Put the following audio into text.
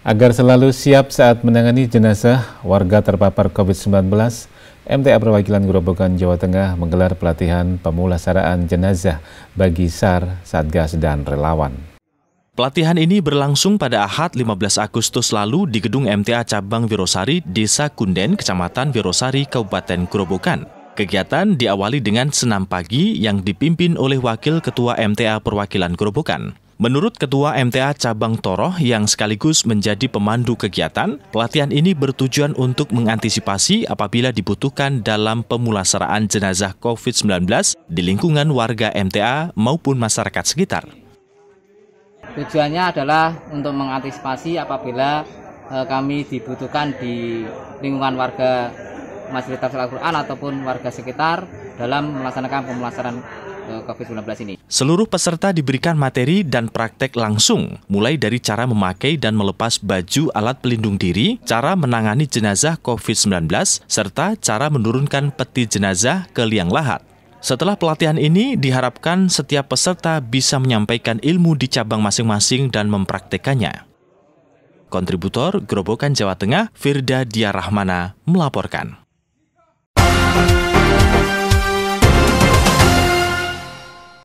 Agar selalu siap saat menangani jenazah warga terpapar COVID-19, MTA Perwakilan Gerobokan Jawa Tengah menggelar pelatihan pemulasaraan jenazah bagi SAR, Satgas, dan relawan. Pelatihan ini berlangsung pada Ahad 15 Agustus lalu di gedung MTA Cabang Wirosari, Desa Kunden, Kecamatan Wirosari, Kabupaten Gerobokan. Kegiatan diawali dengan senam pagi yang dipimpin oleh Wakil Ketua MTA Perwakilan Gerobokan. Menurut Ketua MTA Cabang Toroh yang sekaligus menjadi pemandu kegiatan, pelatihan ini bertujuan untuk mengantisipasi apabila dibutuhkan dalam pemulasaraan jenazah COVID-19 di lingkungan warga MTA maupun masyarakat sekitar. Tujuannya adalah untuk mengantisipasi apabila e, kami dibutuhkan di lingkungan warga Masjid Al-Quran ataupun warga sekitar dalam melaksanakan pemulasaran COVID-19 ini. Seluruh peserta diberikan materi dan praktek langsung, mulai dari cara memakai dan melepas baju alat pelindung diri, cara menangani jenazah COVID-19, serta cara menurunkan peti jenazah ke liang lahat. Setelah pelatihan ini, diharapkan setiap peserta bisa menyampaikan ilmu di cabang masing-masing dan mempraktekannya. Kontributor Gerobokan Jawa Tengah, Firda Diarahmana melaporkan.